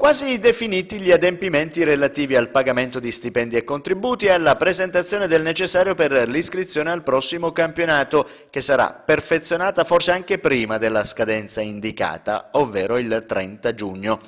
quasi definiti gli adempimenti relativi al pagamento di stipendi e contributi e alla presentazione del necessario per l'iscrizione al prossimo campionato, che sarà perfezionata forse anche prima della scadenza indicata, ovvero il 30 giugno.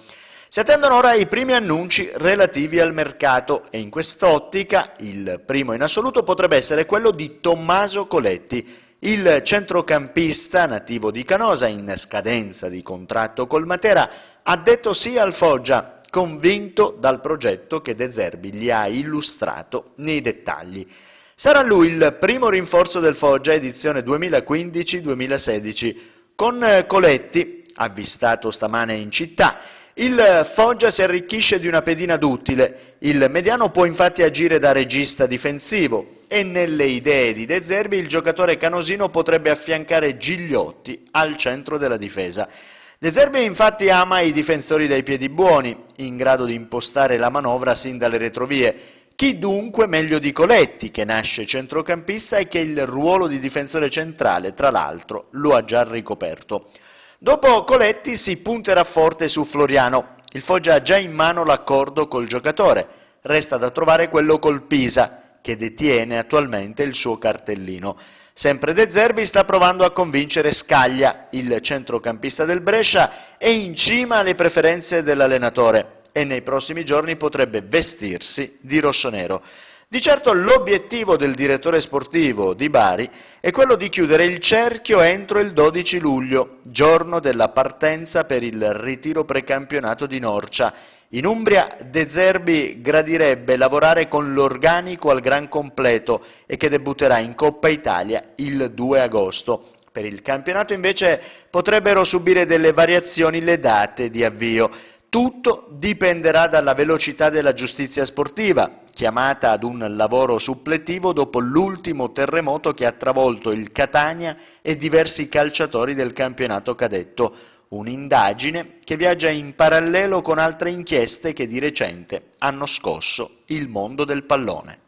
Si attendono ora i primi annunci relativi al mercato e in quest'ottica il primo in assoluto potrebbe essere quello di Tommaso Coletti, il centrocampista nativo di Canosa in scadenza di contratto col Matera ha detto sì al Foggia, convinto dal progetto che De Zerbi gli ha illustrato nei dettagli. Sarà lui il primo rinforzo del Foggia edizione 2015-2016. Con eh, Coletti, avvistato stamane in città, il Foggia si arricchisce di una pedina d'utile. Il mediano può infatti agire da regista difensivo e nelle idee di De Zerbi il giocatore canosino potrebbe affiancare Gigliotti al centro della difesa. De Zerbi infatti ama i difensori dai piedi buoni, in grado di impostare la manovra sin dalle retrovie. Chi dunque meglio di Coletti, che nasce centrocampista e che il ruolo di difensore centrale, tra l'altro, lo ha già ricoperto. Dopo Coletti si punterà forte su Floriano. Il Foggia ha già in mano l'accordo col giocatore. Resta da trovare quello col Pisa, che detiene attualmente il suo cartellino. Sempre De Zerbi sta provando a convincere Scaglia, il centrocampista del Brescia, è in cima alle preferenze dell'allenatore e nei prossimi giorni potrebbe vestirsi di rossonero. Di certo l'obiettivo del direttore sportivo di Bari è quello di chiudere il cerchio entro il 12 luglio, giorno della partenza per il ritiro precampionato di Norcia in Umbria De Zerbi gradirebbe lavorare con l'organico al gran completo e che debutterà in Coppa Italia il 2 agosto. Per il campionato invece potrebbero subire delle variazioni le date di avvio. Tutto dipenderà dalla velocità della giustizia sportiva, chiamata ad un lavoro suppletivo dopo l'ultimo terremoto che ha travolto il Catania e diversi calciatori del campionato cadetto un'indagine che viaggia in parallelo con altre inchieste che di recente hanno scosso il mondo del pallone.